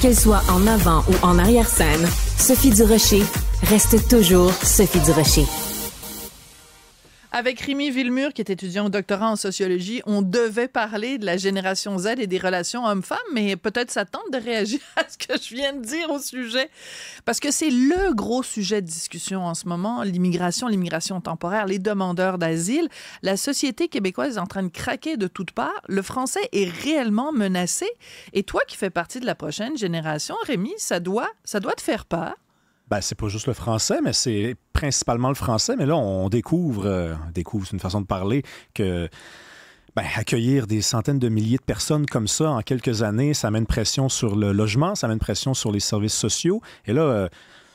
Qu'elle soit en avant ou en arrière-scène, Sophie Durocher reste toujours Sophie Durocher. Avec Rémi Villemur, qui est étudiant au doctorat en sociologie, on devait parler de la génération Z et des relations hommes-femmes, mais peut-être ça tente de réagir à ce que je viens de dire au sujet. Parce que c'est le gros sujet de discussion en ce moment, l'immigration, l'immigration temporaire, les demandeurs d'asile. La société québécoise est en train de craquer de toutes parts. Le français est réellement menacé. Et toi qui fais partie de la prochaine génération, Rémi, ça doit, ça doit te faire peur. Ben, c'est pas juste le français, mais c'est principalement le français. Mais là, on découvre, euh, découvre, c'est une façon de parler que. Ben, accueillir des centaines de milliers de personnes comme ça en quelques années, ça met une pression sur le logement, ça met une pression sur les services sociaux. Et là, euh,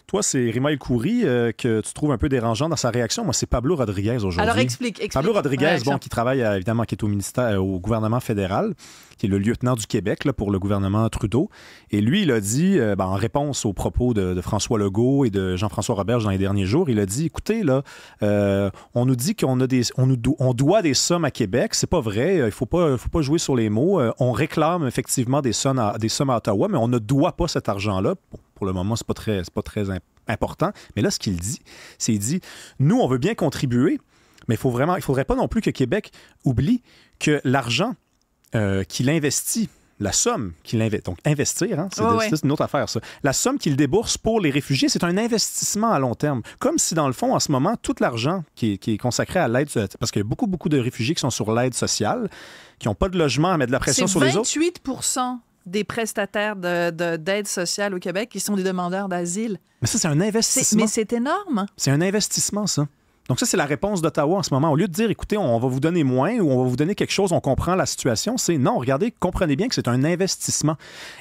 toi, c'est Rima El euh, que tu trouves un peu dérangeant dans sa réaction. Moi, c'est Pablo Rodriguez aujourd'hui. Alors explique, Pablo Rodriguez, bon, qui travaille euh, évidemment, qui est euh, au gouvernement fédéral, qui est le lieutenant du Québec là, pour le gouvernement Trudeau. Et lui, il a dit, ben, en réponse aux propos de, François Legault et de Jean-François Roberge dans les derniers jours, il a dit, écoutez, là, on nous dit qu'on a des, on nous on doit des sommes à Québec. C'est pas vrai. Il faut pas, faut pas jouer sur les mots. on réclame effectivement des sommes à, des sommes à Ottawa, mais on ne doit pas cet argent-là pour le moment, ce pas pas très important. Mais là, ce qu'il dit, c'est qu'il dit, nous, on veut bien contribuer, mais faut vraiment, il ne faudrait pas non plus que Québec oublie que l'argent euh, qu'il investit, la somme qu'il investit, donc investir, hein, c'est une autre affaire, ça. La somme qu'il débourse pour les réfugiés, c'est un investissement à long terme. Comme si, dans le fond, en ce moment, tout l'argent qui, est consacré à l'aide, euh, parce qu'il y a beaucoup, beaucoup de réfugiés qui sont sur l'aide sociale, qui n'ont pas de logement à mettre de la pression sur les autres. 28 des prestataires d'aide de, sociale au Québec qui sont des demandeurs d'asile. Mais ça, c'est un investissement. Mais c'est énorme. C'est un investissement, ça. Donc ça, c'est la réponse d'Ottawa en ce moment. Au lieu de dire, écoutez, on va vous donner moins ou on va vous donner quelque chose, on comprend la situation, c'est non, regardez, comprenez bien que c'est un investissement.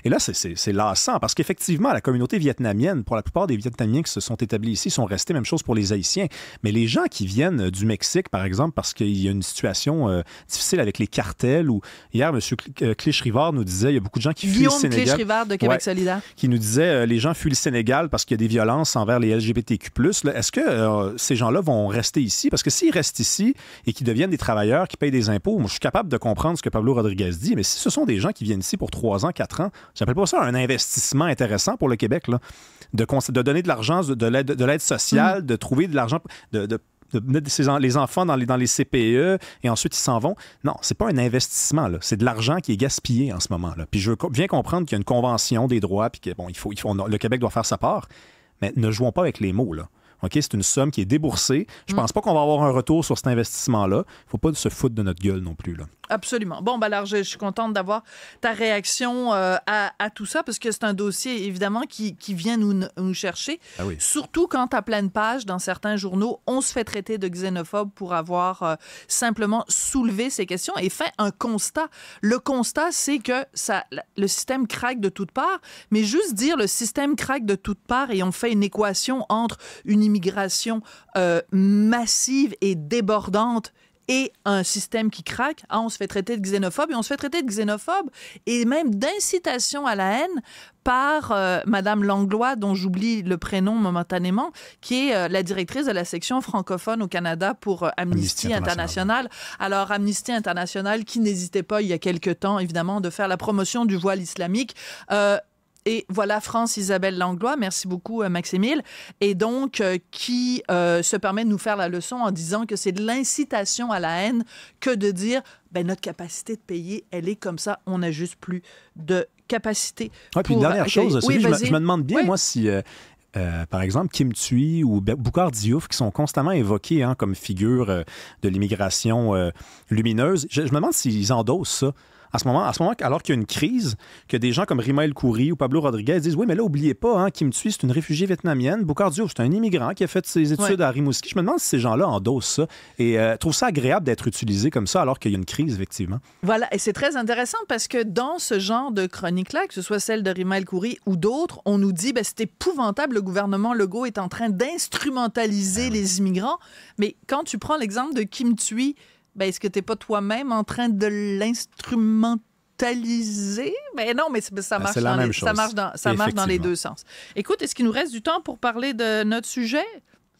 Et là, c'est lassant parce qu'effectivement, la communauté vietnamienne, pour la plupart des Vietnamiens qui se sont établis ici, sont restés, même chose pour les Haïtiens. Mais les gens qui viennent euh, du Mexique, par exemple, parce qu'il y a une situation euh, difficile avec les cartels, ou hier, M. Euh, Clich-Rivard nous disait, il y a beaucoup de gens qui fuient le Sénégal. Clich-Rivard de Québec solidaire. Qui nous disait, les gens fuient le Sénégal parce qu'il y a des violences envers les LGBTQ+. Est-ce que ces gens-là vont rester ici. Parce que s'ils restent ici et qu'ils deviennent des travailleurs qui payent des impôts, moi, je suis capable de comprendre ce que Pablo Rodriguez dit, mais si ce sont des gens qui viennent ici pour trois ans, quatre ans, j'appelle pas ça un investissement intéressant pour le Québec, De, de donner de l'argent, de l'aide sociale, mm. de trouver de l'argent, de, mettre les enfants dans les, dans les CPE et ensuite ils s'en vont. Non, c'est pas un investissement, c'est de l'argent qui est gaspillé en ce moment. Là. Puis je viens comprendre qu'il y a une convention des droits, puis que, bon, il faut, le Québec doit faire sa part, mais ne jouons pas avec les mots. Là c'est une somme qui est déboursée. Je ne mm. pense pas qu'on va avoir un retour sur cet investissement-là. Il ne faut pas se foutre de notre gueule non plus. Là. Absolument. Bon, ben alors, je, suis contente d'avoir ta réaction euh, à, tout ça, parce que c'est un dossier, évidemment, qui, vient nous, nous chercher. Ah Surtout quand, à pleine page, dans certains journaux, on se fait traiter de xénophobe pour avoir euh, simplement soulevé ces questions et fait un constat. Le constat, c'est que ça, le système craque de toutes parts, mais juste dire le système craque de toutes parts et on fait une équation entre une migration euh, massive et débordante et un système qui craque, ah, on se fait traiter de xénophobe et on se fait traiter de xénophobe et même d'incitation à la haine par euh, Madame Langlois, dont j'oublie le prénom momentanément, qui est euh, la directrice de la section francophone au Canada pour Amnesty, International. Alors Amnesty International, qui n'hésitait pas il y a quelque temps, évidemment, de faire la promotion du voile islamique et voilà France Isabelle Langlois, merci beaucoup euh, Maximile, et donc euh, qui euh, se permet de nous faire la leçon en disant que c'est de l'incitation à la haine que de dire ben, notre capacité de payer, elle est comme ça, on n'a juste plus de capacité. Et puis une dernière chose, je, me, demande bien, moi, si... par exemple, Kim Thuy ou Boukardiouf Diouf, qui sont constamment évoqués hein, comme figures de l'immigration lumineuse. Je, je, me demande s'ils endossent ça à ce moment, à alors qu'il y a une crise, que des gens comme Rima El ou Pablo Rodriguez disent Oui, mais là, oubliez pas, hein, Kim Thuy, c'est une réfugiée vietnamienne. Boucardio, c'est un immigrant qui a fait ses études à Rimouski. Je me demande si ces gens-là endossent ça et euh, trouvent ça agréable d'être utilisé comme ça alors qu'il y a une crise, effectivement. Voilà, et c'est très intéressant parce que dans ce genre de chronique-là, que ce soit celle de Rima El ou d'autres, on nous dit ben, C'est épouvantable, le gouvernement Legault est en train d'instrumentaliser ben les immigrants. Mais quand tu prends l'exemple de Kim Thuy, ben, est-ce que tu n'es pas toi-même en train de l'instrumentaliser Ben non, mais ça ben, marche, dans les, ça marche, dans, ça marche dans les deux sens. Écoute, est-ce qu'il nous reste du temps pour parler de notre sujet?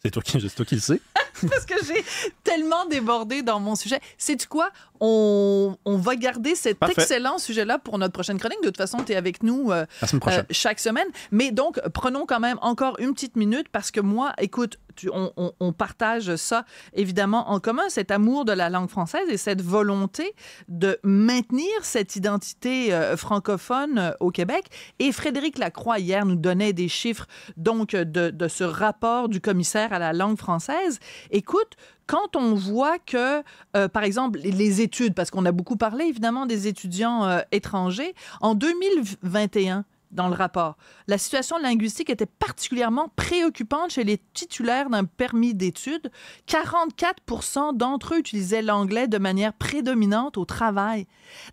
C'est toi, qui, le sais. Parce que j'ai tellement débordé dans mon sujet. C'est tu quoi? On, on, va garder cet excellent sujet-là pour notre prochaine chronique. De toute façon, tu es avec nous euh, euh, chaque semaine. Mais donc, prenons quand même encore une petite minute parce que moi, écoute, on, partage ça évidemment en commun, cet amour de la langue française et cette volonté de maintenir cette identité euh, francophone euh, au Québec. Et Frédéric Lacroix hier nous donnait des chiffres donc de, ce rapport du commissaire à la langue française. Écoute, quand on voit que, euh, par exemple, les études, parce qu'on a beaucoup parlé évidemment des étudiants étrangers, en 2021, dans le rapport. La situation linguistique était particulièrement préoccupante chez les titulaires d'un permis d'études. 44 d'entre eux utilisaient l'anglais de manière prédominante au travail.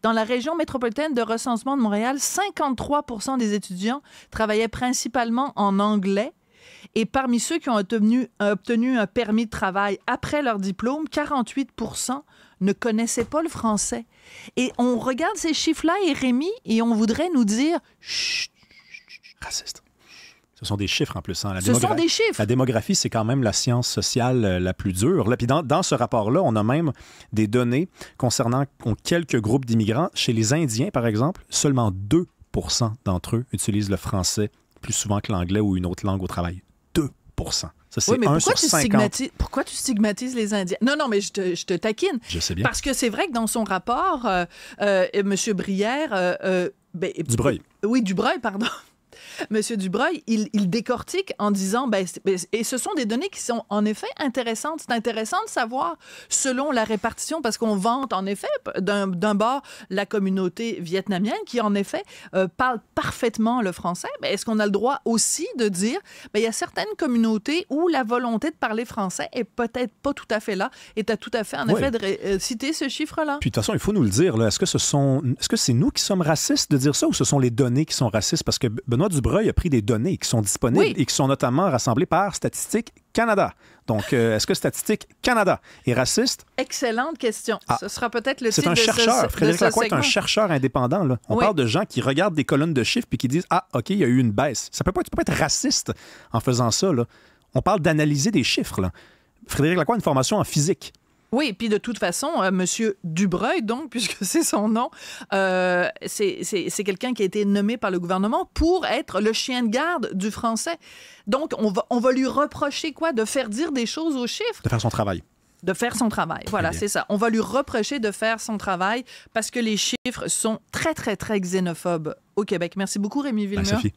Dans la région métropolitaine de recensement de Montréal, 53 des étudiants travaillaient principalement en anglais et parmi ceux qui ont obtenu, un permis de travail après leur diplôme, 48 ne connaissaient pas le français. Et on regarde ces chiffres-là, et et on voudrait nous dire Chut, raciste. Ce sont des chiffres en plus. Hein. La ce La démographie, c'est quand même la science sociale euh, la plus dure. Là, puis dans, ce rapport-là, on a même des données concernant quelques groupes d'immigrants. Chez les Indiens, par exemple, seulement 2 d'entre eux utilisent le français plus souvent que l'anglais ou une autre langue au travail. 2 Ça, c'est oui, mais pourquoi, tu pourquoi tu stigmatises les Indiens? Non, non, mais je te, taquine. Je sais bien. Parce que c'est vrai que dans son rapport, euh, euh, M. Brière... Ben, Dubreuil. Oui, Dubreuil, pardon. Monsieur Dubreuil, il, décortique en disant, ben, ben, et ce sont des données qui sont en effet intéressantes. C'est intéressant de savoir selon la répartition, parce qu'on vante en effet d'un bord la communauté vietnamienne qui en effet euh, parle parfaitement le français. Ben, est-ce qu'on a le droit aussi de dire, il y a certaines communautés où la volonté de parler français est peut-être pas tout à fait là, et tu as tout à fait en effet de euh, citer ce chiffre-là. Puis de toute façon, il faut nous le dire. Est-ce que ce sont, est-ce que c'est nous qui sommes racistes de dire ça, ou ce sont les données qui sont racistes? Parce que Benoît du Breuil a pris des données qui sont disponibles et qui sont notamment rassemblées par Statistique Canada. Donc, euh, est-ce que Statistique Canada est raciste? Excellente question. Ah. Ce sera peut-être le C'est un chercheur. Frédéric Lacroix est un chercheur indépendant. On parle de gens qui regardent des colonnes de chiffres puis qui disent Ah, OK, il y a eu une baisse. Ça peut pas, être raciste en faisant ça. On parle d'analyser des chiffres. Frédéric Lacroix a une formation en physique. Oui, puis de toute façon, euh, Monsieur Dubreuil, donc, puisque c'est son nom, euh, c'est quelqu'un qui a été nommé par le gouvernement pour être le chien de garde du français. Donc, on va, lui reprocher quoi De faire dire des choses aux chiffres De faire son travail de faire son travail. Voilà, c'est ça. On va lui reprocher de faire son travail parce que les chiffres sont très, très, très xénophobes au Québec. Merci beaucoup, Rémi Villeneuve.